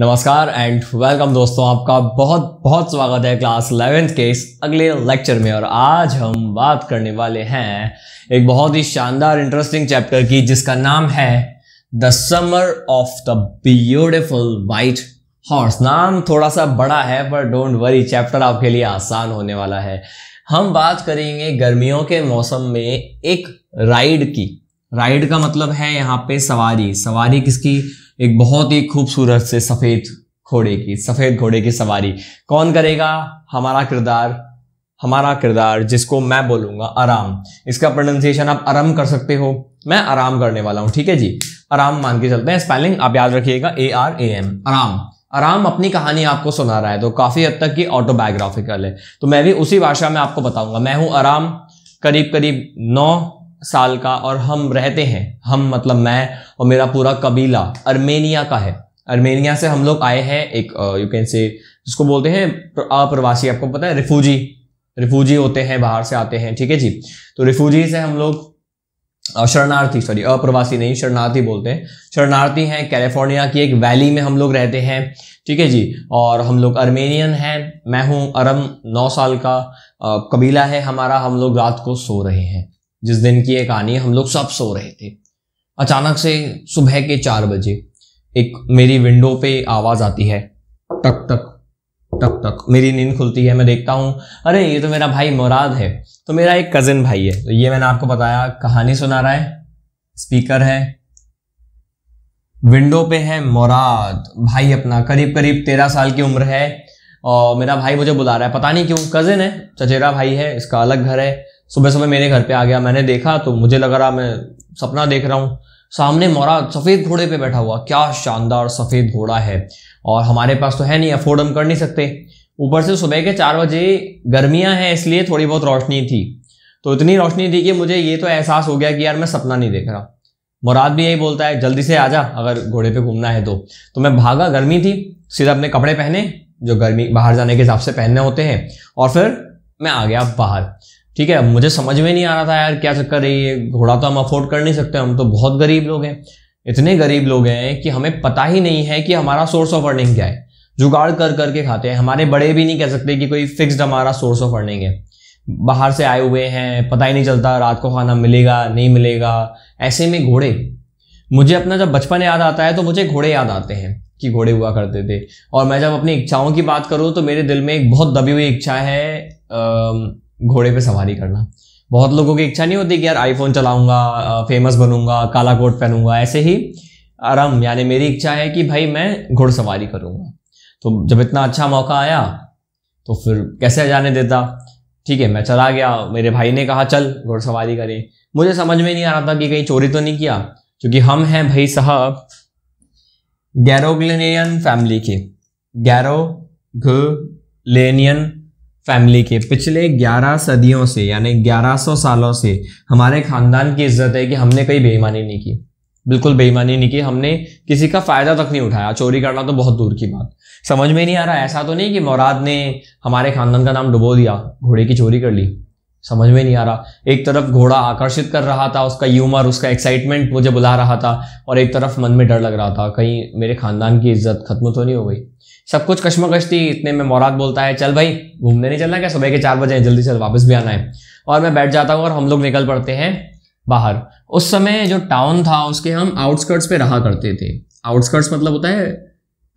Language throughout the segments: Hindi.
नमस्कार एंड वेलकम दोस्तों आपका बहुत बहुत स्वागत है क्लास इलेवेंथ के इस अगले लेक्चर में और आज हम बात करने वाले हैं एक बहुत ही शानदार इंटरेस्टिंग चैप्टर की जिसका नाम है the Summer of the Beautiful White Horse नाम थोड़ा सा बड़ा है पर डोंट वरी चैप्टर आपके लिए आसान होने वाला है हम बात करेंगे गर्मियों के मौसम में एक राइड की राइड का मतलब है यहाँ पे सवारी सवारी किसकी एक बहुत ही खूबसूरत से सफ़ेद घोड़े की सफ़ेद घोड़े की सवारी कौन करेगा हमारा किरदार हमारा किरदार जिसको मैं बोलूंगा आराम इसका प्रोनाउंसिएशन आप आराम कर सकते हो मैं आराम करने वाला हूं ठीक है जी आराम मान के चलते हैं स्पेलिंग आप याद रखिएगा ए आर ए एम आराम आराम अपनी कहानी आपको सुना रहा है तो काफ़ी हद तक की ऑटोबायोग्राफिकल है तो मैं भी उसी भाषा में आपको बताऊंगा मैं हूँ आराम करीब करीब नौ साल का और हम रहते हैं हम मतलब मैं और मेरा पूरा कबीला अर्मेनिया का है अर्मेनिया से हम लोग आए हैं एक यू कैन से जिसको बोलते हैं अप्रवासी आपको पता है रिफ्यूजी रिफ्यूजी होते हैं बाहर से आते हैं ठीक है जी तो रिफ्यूजी से हम लोग शरणार्थी सॉरी अप्रवासी नहीं शरणार्थी बोलते हैं शरणार्थी हैं कैलिफोर्निया की एक वैली में हम लोग रहते हैं ठीक है जी और हम लोग अर्मेनियन हैं मैं हूँ अरम नौ साल का कबीला है हमारा हम लोग रात को सो रहे हैं जिस दिन की ये कहानी हम लोग सब सो रहे थे अचानक से सुबह के चार बजे एक मेरी विंडो पे आवाज़ आती है टक टक टक टक मेरी नींद खुलती है मैं देखता हूँ अरे ये तो मेरा भाई मुराद है तो मेरा एक कजिन भाई है तो ये मैंने आपको बताया कहानी सुना रहा है स्पीकर है विंडो पे है मुराद भाई अपना करीब करीब तेरह साल की उम्र है और मेरा भाई मुझे बुला रहा है पता नहीं क्यों कजिन है चचेरा भाई है इसका अलग घर है सुबह सुबह मेरे घर पे आ गया मैंने देखा तो मुझे लग रहा मैं सपना देख रहा हूँ सामने मोरा सफ़ेद घोड़े पे बैठा हुआ क्या शानदार सफ़ेद घोड़ा है और हमारे पास तो है नहीं अफोर्ड हम कर नहीं सकते ऊपर से सुबह के चार बजे गर्मियाँ हैं इसलिए थोड़ी बहुत रोशनी थी तो इतनी रोशनी थी कि मुझे ये तो एहसास हो गया कि यार मैं सपना नहीं देख रहा मुराद भी यही बोलता है जल्दी से आ जा अगर घोड़े पे घूमना है तो तो मैं भागा गर्मी थी सीधा अपने कपड़े पहने जो गर्मी बाहर जाने के हिसाब से पहनने होते हैं और फिर मैं आ गया बाहर ठीक है मुझे समझ में नहीं आ रहा था यार क्या चक्कर है ये घोड़ा तो हम अफोर्ड कर नहीं सकते हम तो बहुत गरीब लोग हैं इतने गरीब लोग हैं कि हमें पता ही नहीं है कि हमारा सोर्स ऑफ अर्निंग क्या है जुगाड़ कर करके खाते हैं हमारे बड़े भी नहीं कह सकते कि कोई फिक्स्ड हमारा सोर्स ऑफ अर्निंग है बाहर से आए हुए हैं पता ही नहीं चलता रात को खाना मिलेगा नहीं मिलेगा ऐसे में घोड़े मुझे अपना जब बचपन याद आता है तो मुझे घोड़े याद आते हैं कि घोड़े हुआ करते थे और मैं जब अपनी इच्छाओं की बात करूँ तो मेरे दिल में एक बहुत दबी हुई इच्छा है आ, घोड़े पे सवारी करना बहुत लोगों की इच्छा नहीं होती कि यार आईफोन चलाऊंगा फेमस बनूंगा काला कोट पहनूंगा ऐसे ही आराम यानी मेरी इच्छा है कि भाई मैं घोड़सवारी करूंगा तो जब इतना अच्छा मौका आया तो फिर कैसे जाने देता ठीक है मैं चला गया मेरे भाई ने कहा चल घोड़सवारी करें मुझे समझ में नहीं आ रहा था कि कहीं चोरी तो नहीं किया क्योंकि हम हैं भाई साहब गैरोग्लेनियन फैमिली के गैरो फैमिली के पिछले 11 सदियों से यानी 1100 सालों से हमारे खानदान की इज्जत है कि हमने कहीं बेईमानी नहीं की बिल्कुल बेईमानी नहीं की हमने किसी का फ़ायदा तक नहीं उठाया चोरी करना तो बहुत दूर की बात समझ में नहीं आ रहा ऐसा तो नहीं कि मोराद ने हमारे खानदान का नाम डुबो दिया घोड़े की चोरी कर ली समझ में नहीं आ रहा एक तरफ घोड़ा आकर्षित कर रहा था उसका यूमर उसका एक्साइटमेंट मुझे बुला रहा था और एक तरफ मन में डर लग रहा था कहीं मेरे खानदान की इज्जत खत्म तो नहीं हो गई सब कुछ कश्मकश थी इतने में मोराद बोलता है चल भाई घूमने नहीं चलना क्या सुबह के चार बजे जल्दी से वापस भी आना है और मैं बैठ जाता हूँ और हम लोग निकल पड़ते हैं बाहर उस समय जो टाउन था उसके हम आउटस्कर्ट्स पे रहा करते थे आउटस्कर्ट्स मतलब होता है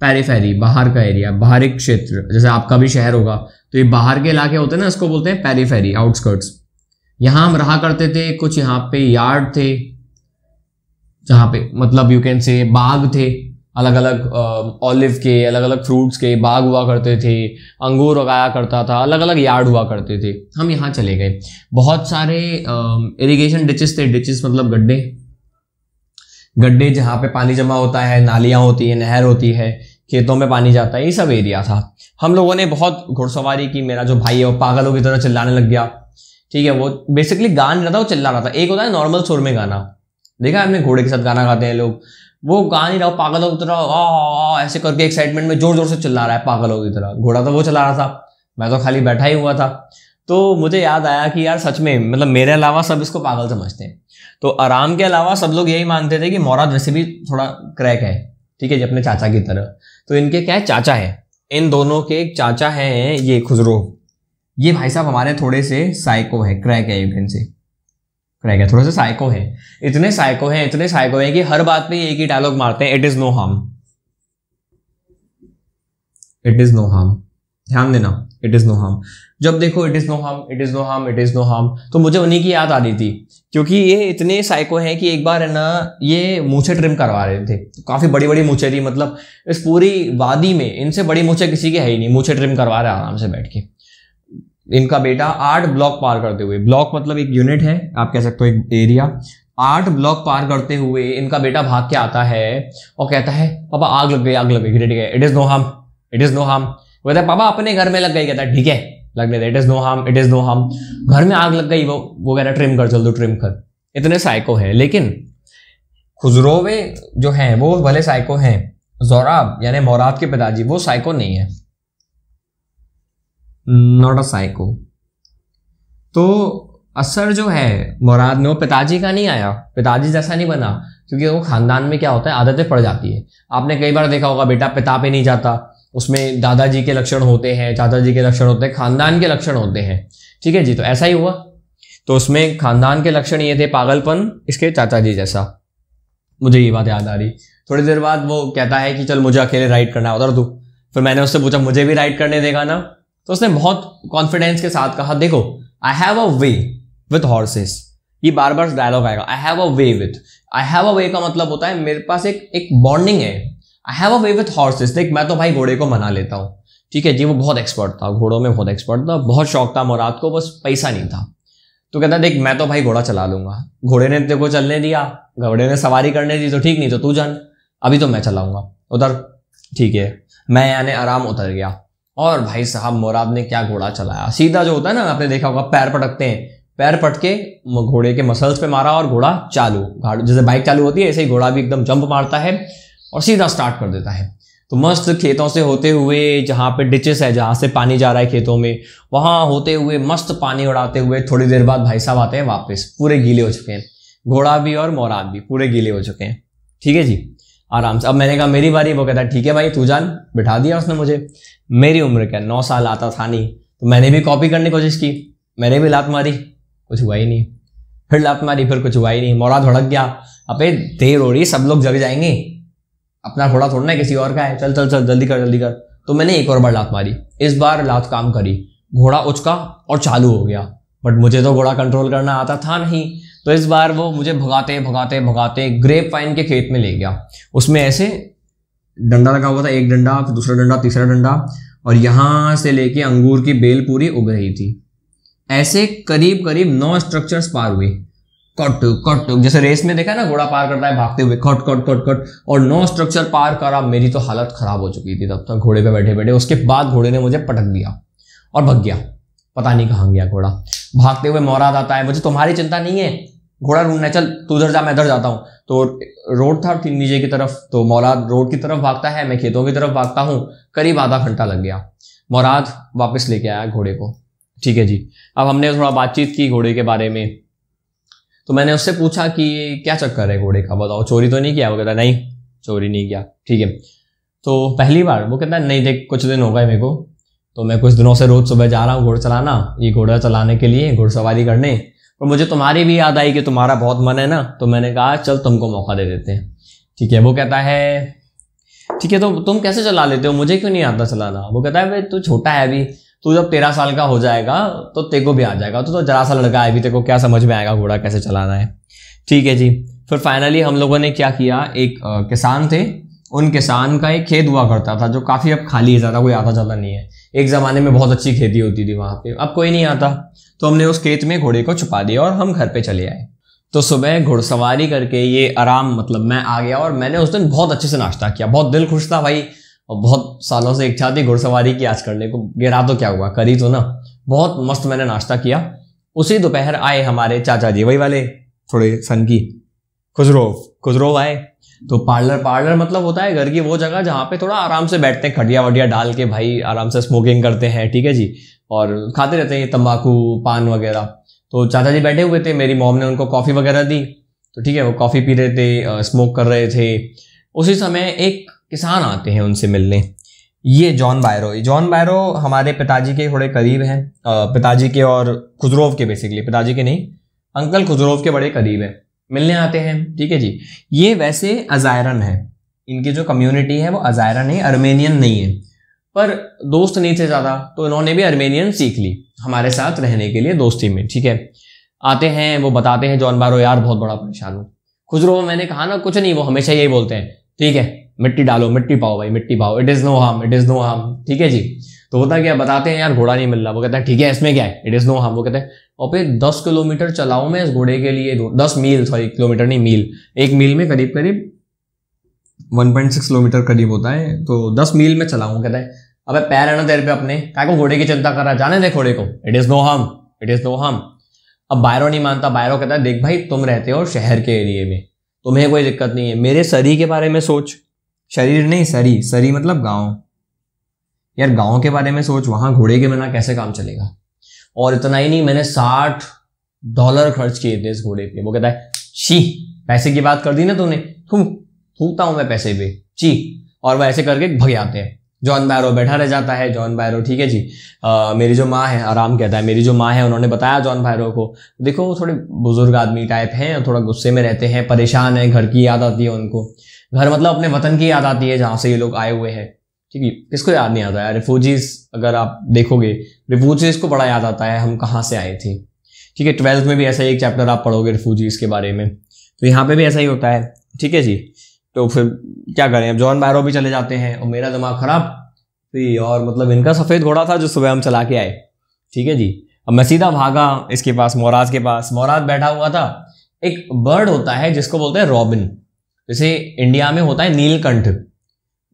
पैरीफेरी बाहर का एरिया बाहर एक क्षेत्र जैसे आपका भी शहर होगा तो ये बाहर के इलाके होते हैं ना इसको बोलते हैं पेरीफेरी आउटस्कर्ट्स यहाँ हम रहा करते थे कुछ यहाँ पे यार्ड थे जहाँ पे मतलब यू कैन से बाग थे अलग अलग ऑलिव के अलग अलग फ्रूट्स के बाग हुआ करते थे अंगूर उगाया करता था अलग अलग यार्ड हुआ करते थे हम यहाँ चले गए बहुत सारे इरिगेशन डिचेस थे डिचेस मतलब गड्ढे गड्ढे जहाँ पे पानी जमा होता है नालियाँ होती है नहर होती है खेतों में पानी जाता है ये सब एरिया था हम लोगों ने बहुत घुड़सवारी की मेरा जो भाई है वो पागलों की तरह चिल्लाने लग गया ठीक है वो बेसिकली गान रहा था वो चिल्ला रहा था एक होता है नॉर्मल सुर में गाना देखा हमने घोड़े के साथ गाना गाते हैं लोग वो गा नहीं रहा पागलों की तरह ऐसे करके एक्साइटमेंट में जोर जोर से चिल्ला रहा है पागलों की तरह घोड़ा तो वो चला रहा था मैं तो खाली बैठा ही हुआ था तो मुझे याद आया कि यार सच में मतलब मेरे अलावा सब इसको पागल समझते हैं तो आराम के अलावा सब लोग यही मानते थे कि मोराद वैसे भी थोड़ा क्रैक है ठीक है जी अपने चाचा की तरह तो इनके क्या है चाचा है इन दोनों के एक चाचा है ये खुजरो ये भाई साहब हमारे थोड़े से साइको है क्रैक है यू कैन से गया थोड़ा सा साइको है इतने साइको हैं इतने साइको हैं कि हर बात पे एक ही डायलॉग मारते हैं it is no harm it is no harm ध्यान देना इट इज नो हार्म जब देखो it is no harm it is no harm it is no harm तो मुझे उन्हीं की याद आ रही थी क्योंकि ये इतने साइको हैं कि एक बार है ना ये मूछे ट्रिम करवा रहे थे तो काफी बड़ी बड़ी मूछे थी मतलब इस पूरी वादी में इनसे बड़ी मूछे किसी की है ही नहीं मूछे ट्रिम करवा रहे आराम से बैठ के इनका बेटा आठ ब्लॉक पार करते हुए ब्लॉक मतलब एक यूनिट है आप कह सकते हो एक एरिया आठ ब्लॉक पार करते हुए इनका बेटा भाग के आता है और कहता है पापा आग लग गई आग लग गई ठीक है it is no harm it is no harm कहता है पापा अपने घर में लग गई कहता है ठीक है लगने दे it is no harm it is no harm घर में आग लग गई वो वो कह रहा है ट्रिम कर चल दो ट्रिम कर इतने साइको है लेकिन खुजरोवे जो हैं वो भले साइको हैं जोराब यानी मोराब के पिताजी वो साइको नहीं है नॉट अ साइको तो असर जो है मुराद में वो पिताजी का नहीं आया पिताजी जैसा नहीं बना क्योंकि वो खानदान में क्या होता है आदतें पड़ जाती है आपने कई बार देखा होगा बेटा पिता पे नहीं जाता उसमें दादाजी के लक्षण होते हैं चाचाजी के लक्षण होते हैं खानदान के लक्षण होते हैं ठीक है जी तो ऐसा ही हुआ तो उसमें खानदान के लक्षण ये थे पागलपन इसके चाचा जी जैसा मुझे ये बात याद आ रही थोड़ी देर बाद वो कहता है कि चल मुझे अकेले राइड करना है उधर तू फिर मैंने उससे पूछा मुझे भी राइड करने देगा ना तो उसने बहुत कॉन्फिडेंस के साथ कहा देखो I have a way with horses ये बार बार डायलॉग आएगा I have a way with I have a way का मतलब होता है मेरे पास एक एक बॉन्डिंग है I have a way with horses देख मैं तो भाई घोड़े को मना लेता हूँ ठीक है जी वो बहुत एक्सपर्ट था घोड़ों में बहुत एक्सपर्ट था बहुत शौक था मुराद को बस पैसा नहीं था तो कहता देख मैं तो भाई घोड़ा चला लूंगा घोड़े ने तेरे को चलने दिया घोड़े ने सवारी करने दी तो ठीक नहीं तो तू जान अभी तो मैं चलाऊंगा उधर ठीक है मैं यानी आराम उतर गया और भाई साहब मोराद ने क्या घोड़ा चलाया सीधा जो होता है ना आपने देखा होगा पैर पटकते हैं पैर पटके घोड़े के मसल्स पे मारा और घोड़ा चालू जैसे बाइक चालू होती है ऐसे ही घोड़ा भी एकदम जंप मारता है और सीधा स्टार्ट कर देता है तो मस्त खेतों से होते हुए जहाँ पे डिचेस है जहाँ से पानी जा रहा है खेतों में वहाँ होते हुए मस्त पानी उड़ाते हुए थोड़ी देर बाद भाई साहब आते हैं वापस पूरे गीले हो चुके हैं घोड़ा भी और मोराद भी पूरे गीले हो चुके हैं ठीक है जी आराम से अब मैंने कहा मेरी बारी वो कहता ठीक है भाई तू जान बिठा दिया उसने मुझे मेरी उम्र क्या नौ साल आता था नहीं तो मैंने भी कॉपी करने की कोशिश की मैंने भी लात मारी कुछ हुआ ही नहीं फिर लात मारी फिर कुछ हुआ ही नहीं मोरा धड़क गया अबे देर हो रही सब लोग जग जाएंगे अपना थोड़ा थोड़ा ना किसी और का है चल चल चल जल्दी कर जल्दी कर तो मैंने एक और बार लात मारी इस बार लात काम करी घोड़ा उचका और चालू हो गया बट मुझे तो घोड़ा कंट्रोल करना आता था नहीं तो इस बार वो मुझे भगाते भगाते भगाते ग्रेप वाइन के खेत में ले गया उसमें ऐसे डंडा लगा हुआ था एक डंडा फिर दूसरा डंडा तीसरा डंडा और यहाँ से लेके अंगूर की बेल पूरी उग रही थी ऐसे करीब करीब नौ स्ट्रक्चर्स पार हुए कट कट जैसे रेस में देखा ना घोड़ा पार करता है भागते हुए कट कट कट कट और नौ स्ट्रक्चर पार करा मेरी तो हालत खराब हो चुकी थी तब तक घोड़े पे बैठे बैठे उसके बाद घोड़े ने मुझे पटक दिया और भग गया पता नहीं कहाँ गया घोड़ा भागते हुए मोराद आता है मुझे तुम्हारी चिंता नहीं है घोड़ा ढूंढने चल तू उधर जा मैं इधर जाता हूँ तो रोड था ठीक नीचे की तरफ तो मौलाद रोड की तरफ भागता है मैं खेतों की तरफ भागता हूँ करीब आधा घंटा लग गया मौलाद वापस लेके आया घोड़े को ठीक है जी अब हमने थोड़ा बातचीत की घोड़े के बारे में तो मैंने उससे पूछा कि क्या चक्कर है घोड़े का बताओ चोरी तो नहीं किया वो कहता नहीं चोरी नहीं किया ठीक है तो पहली बार वो कहता नहीं देख कुछ दिन हो गए मेरे को तो मैं कुछ दिनों से रोज सुबह जा रहा हूँ घोड़ा चलाना ये घोड़ा चलाने के लिए घोड़सवारी करने और मुझे तुम्हारी भी याद आई कि तुम्हारा बहुत मन है ना तो मैंने कहा चल तुमको मौका दे देते हैं ठीक है वो कहता है ठीक है तो तुम कैसे चला लेते हो मुझे क्यों नहीं आता चलाना वो कहता है भाई तू छोटा है अभी तू जब तेरह साल का हो जाएगा तो तेको को भी आ जाएगा तो, तो जरा सा लड़का है अभी तेको क्या समझ में आएगा घोड़ा कैसे चलाना है ठीक है जी फिर फाइनली हम लोगों ने क्या किया एक किसान थे उन किसान का एक खेत हुआ करता था जो काफ़ी अब खाली है ज़्यादा कोई आता जाता नहीं है एक ज़माने में बहुत अच्छी खेती होती थी वहाँ पे अब कोई नहीं आता तो हमने उस खेत में घोड़े को छुपा दिया और हम घर पे चले आए तो सुबह घुड़सवारी करके ये आराम मतलब मैं आ गया और मैंने उस दिन बहुत अच्छे से नाश्ता किया बहुत दिल खुश था भाई और बहुत सालों से इच्छा थी घुड़सवारी की आज करने को गिरा तो क्या हुआ करी तो ना बहुत मस्त मैंने नाश्ता किया उसी दोपहर आए हमारे चाचा जी वही वाले थोड़े सन की खुजरोव खुजरोव आए तो पार्लर पार्लर मतलब होता है घर की वो जगह जहाँ पे थोड़ा आराम से बैठते हैं खटिया वटिया डाल के भाई आराम से स्मोकिंग करते हैं ठीक है जी और खाते रहते हैं तम्बाकू पान वगैरह तो चाचा जी बैठे हुए थे मेरी मॉम ने उनको कॉफ़ी वगैरह दी तो ठीक है वो कॉफ़ी पी रहे थे स्मोक कर रहे थे उसी समय एक किसान आते हैं उनसे मिलने ये जॉन बायरो जॉन बायरो हमारे पिताजी के थोड़े करीब हैं पिताजी के और खुजरोव के बेसिकली पिताजी के नहीं अंकल खुजरोव के बड़े करीब हैं मिलने आते हैं ठीक है जी ये वैसे अजायरन है इनकी जो कम्युनिटी है वो अजायरन है अर्मेनियन नहीं है पर दोस्त नहीं थे ज़्यादा तो इन्होंने भी अर्मेनियन सीख ली हमारे साथ रहने के लिए दोस्ती में ठीक है आते हैं वो बताते हैं जॉन बारो यार बहुत बड़ा परेशान हूँ खुजरो मैंने कहा ना कुछ नहीं वो हमेशा यही बोलते हैं ठीक है मिट्टी डालो मिट्टी पाओ भाई मिट्टी पाओ it is no harm it is no harm ठीक है जी तो होता क्या बताते हैं यार घोड़ा नहीं मिल रहा वो कहता है ठीक है इसमें क्या है इट इज़ नो हम वो कहते हैं और फिर दस किलोमीटर चलाओ मैं इस घोड़े के लिए दस मील सॉरी किलोमीटर नहीं मील एक मील में करीब करीब सिक्स किलोमीटर करीब होता है तो दस मील में चलाऊ कहते हैं अब पैर है ना तेरे पे अपने क्या को घोड़े की चिंता कर रहा है जाने दे घोड़े को it is no harm it is no harm अब बायरो नहीं मानता बायरो कहता है देख भाई तुम रहते हो शहर के एरिए में तुम्हें कोई दिक्कत नहीं है मेरे सरी के बारे में सोच शरीर नहीं सरी सरी मतलब गाँव यार गांव के बारे में सोच वहां घोड़े के बिना कैसे काम चलेगा और इतना ही नहीं मैंने साठ डॉलर खर्च किए थे इस घोड़े पे वो कहता है शी पैसे की बात कर दी ना तूने तुम फूकता हूं मैं पैसे पे ची और वह ऐसे करके भग जाते हैं जॉन बैरो बैठा रह जाता है जॉन बैरो ठीक है जी आ, मेरी जो माँ है आराम कहता है मेरी जो माँ है उन्होंने बताया जॉन बैरो को देखो वो थोड़े बुजुर्ग आदमी टाइप हैं थोड़ा गुस्से में रहते हैं परेशान है घर की याद आती है उनको घर मतलब अपने वतन की याद आती है जहाँ से ये लोग आए हुए हैं ठीक है किसको याद नहीं आता है रिफ्यूजीज अगर आप देखोगे रिफ्यूजीज को बड़ा याद आता है हम कहाँ से आए थे ठीक है ट्वेल्थ में भी ऐसा ही एक चैप्टर आप पढ़ोगे रिफ्यूजीज के बारे में तो यहाँ पे भी ऐसा ही होता है ठीक है जी तो फिर क्या करें अब जॉन बैरो भी चले जाते हैं और मेरा दिमाग खराब थी तो और मतलब इनका सफ़ेद घोड़ा था जो सुबह हम चला के आए ठीक है जी अब मैं सीधा भागा इसके पास मोराज के पास मोराज बैठा हुआ था एक बर्ड होता है जिसको बोलते हैं रॉबिन जैसे इंडिया में होता है नीलकंठ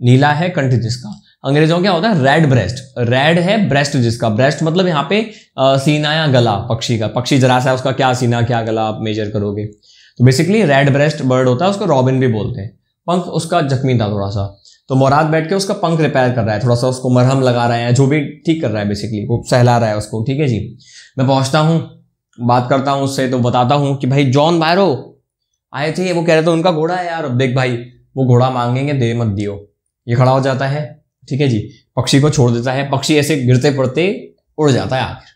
नीला है कंठ जिसका अंग्रेजों क्या होता है रेड ब्रेस्ट रेड है ब्रेस्ट जिसका ब्रेस्ट मतलब यहाँ पे आ, सीना या गला पक्षी का पक्षी जरा सा उसका क्या सीना क्या गला आप मेजर करोगे तो बेसिकली रेड ब्रेस्ट बर्ड होता है उसको रॉबिन भी बोलते हैं पंख उसका जख्मी था थोड़ा सा तो मोराद बैठ के उसका पंख रिपेयर कर रहा है थोड़ा सा उसको मरहम लगा रहा है जो भी ठीक कर रहा है बेसिकली वो सहला रहा है उसको ठीक है जी मैं पहुंचता हूँ बात करता हूँ उससे तो बताता हूँ कि भाई जॉन बायरो आए थे वो कह रहे थे उनका घोड़ा है यार देख भाई वो घोड़ा मांगेंगे दे मत दियो ये खड़ा हो जाता है ठीक है जी पक्षी को छोड़ देता है पक्षी ऐसे गिरते पड़ते उड़ जाता है आखिर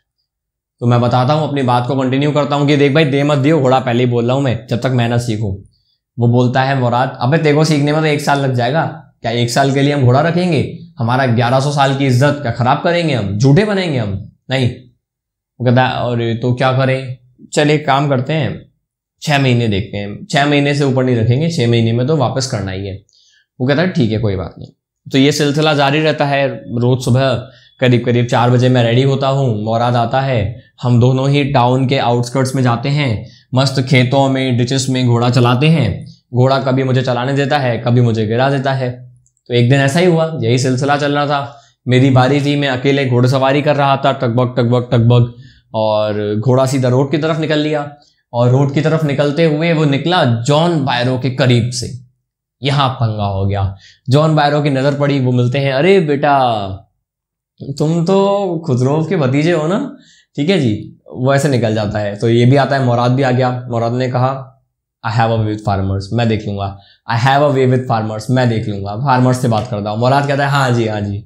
तो मैं बताता हूँ अपनी बात को कंटिन्यू करता हूँ कि देख भाई दे मत दियो घोड़ा पहले ही बोल रहा हूँ मैं जब तक मैं ना सीखूँ वो बोलता है मोराद अबे तेरे को सीखने में तो एक साल लग जाएगा क्या एक साल के लिए हम घोड़ा रखेंगे हमारा सौ साल की इज्जत क्या खराब करेंगे हम झूठे बनेंगे हम नहीं वो कहता है और तो क्या करें चल एक काम करते हैं छः महीने देखते हैं छः महीने से ऊपर नहीं रखेंगे छः महीने में तो वापस करना ही है वो कहता है ठीक है कोई बात नहीं तो ये सिलसिला जारी रहता है रोज सुबह करीब करीब चार बजे मैं रेडी होता हूँ मोराद आता है हम दोनों ही टाउन के आउटस्कर्ट्स में जाते हैं मस्त खेतों में डिचेस में घोड़ा चलाते हैं घोड़ा कभी मुझे चलाने देता है कभी मुझे गिरा देता है तो एक दिन ऐसा ही हुआ यही सिलसिला चल रहा था मेरी बारी थी मैं अकेले घोड़सवारी कर रहा था टकबक टकबक टकबक और घोड़ा सीधा रोड की तरफ निकल लिया और रोड की तरफ निकलते हुए वो निकला जॉन बायरो के करीब से यहाँ पंगा हो गया जॉन बायरो की नज़र पड़ी वो मिलते हैं अरे बेटा तुम तो खुदरोव के भतीजे हो ना ठीक है जी वो ऐसे निकल जाता है तो ये भी आता है मोराद भी आ गया मोराद ने कहा I have a way with farmers मैं देख लूंगा आई हैव अ वे फार्मर्स मैं देख लूंगा फार्मर्स से बात करता हूँ मोराद कहता है हाँ जी हाँ जी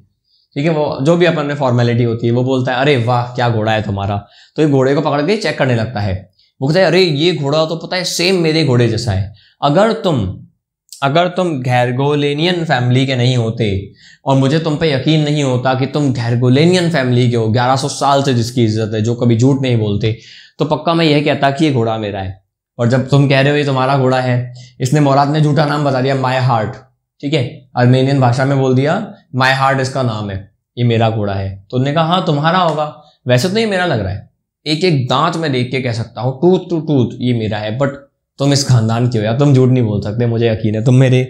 ठीक है वो जो भी अपन में फॉर्मेलिटी होती है वो बोलता है अरे वाह क्या घोड़ा है तुम्हारा तो ये घोड़े को पकड़ के चेक करने लगता है वो कहता है अरे ये घोड़ा तो पता है सेम मेरे घोड़े जैसा है अगर तुम अगर तुम घैरगोलेनियन फैमिली के नहीं होते और मुझे तुम पे यकीन नहीं होता कि तुम घैरगोलेनियन फैमिली के हो 1100 साल से जिसकी इज्जत है जो कभी झूठ नहीं बोलते तो पक्का मैं यह कहता कि ये घोड़ा मेरा है और जब तुम कह रहे हो ये तुम्हारा घोड़ा है इसने मोराद ने झूठा नाम बता दिया माई हार्ट ठीक है अर्मेनियन भाषा में बोल दिया माई हार्ट इसका नाम है ये मेरा घोड़ा है तो कहा हाँ तुम्हारा होगा वैसे तो ये मेरा लग रहा है एक एक दांत में देख के कह सकता हूँ टूथ टू टूथ ये मेरा है बट तुम इस खानदान के हो यार तुम झूठ नहीं बोल सकते मुझे यकीन है तुम मेरे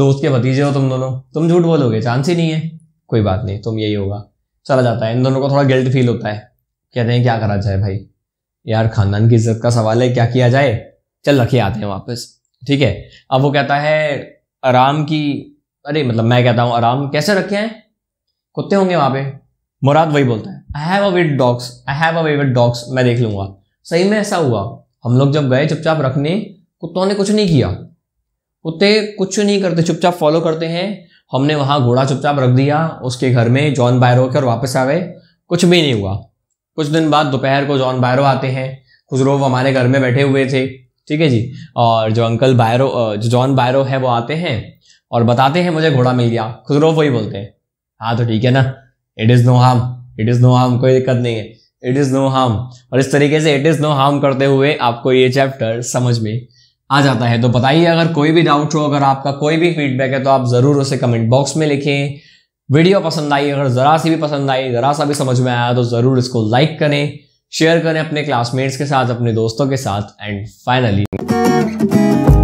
दोस्त के भतीजे हो तुम दोनों तुम झूठ बोलोगे चांस ही नहीं है कोई बात नहीं तुम यही होगा चला जाता है इन दोनों को थोड़ा गिल्ट फील होता है कहते हैं क्या करा जाए भाई यार खानदान की इज्जत का सवाल है क्या किया जाए चल रखे आते हैं वापस ठीक है अब वो कहता है आराम की अरे मतलब मैं कहता हूँ आराम कैसे रखे हैं कुत्ते होंगे वहाँ पे मुराद वही बोलता है I have a with dogs I have a way with dogs मैं देख लूंगा सही में ऐसा हुआ हम लोग जब गए चुपचाप रखने कुत्तों ने कुछ नहीं किया कुत्ते कुछ नहीं करते चुपचाप फॉलो करते हैं हमने वहाँ घोड़ा चुपचाप रख दिया उसके घर में जॉन बायरो के और वापस आ गए कुछ भी नहीं हुआ कुछ दिन बाद दोपहर को जॉन बायरो आते हैं खुजरोव हमारे घर में बैठे हुए थे ठीक है जी और जो अंकल बायरो जो जॉन बायरो है वो आते हैं और बताते हैं मुझे घोड़ा मिल गया खुजरोव वही बोलते हैं हाँ तो ठीक है ना it is no harm it is no harm कोई दिक्कत नहीं है इट इज नो हार्म और इस तरीके से इट इज नो हार्म करते हुए आपको ये चैप्टर समझ में आ जाता है तो बताइए अगर कोई भी डाउट हो अगर आपका कोई भी फीडबैक है तो आप जरूर उसे कमेंट बॉक्स में लिखें वीडियो पसंद आई अगर जरा सी भी पसंद आई जरा सा भी समझ में आया तो जरूर इसको लाइक करें शेयर करें अपने क्लासमेट्स के साथ अपने दोस्तों के साथ एंड फाइनली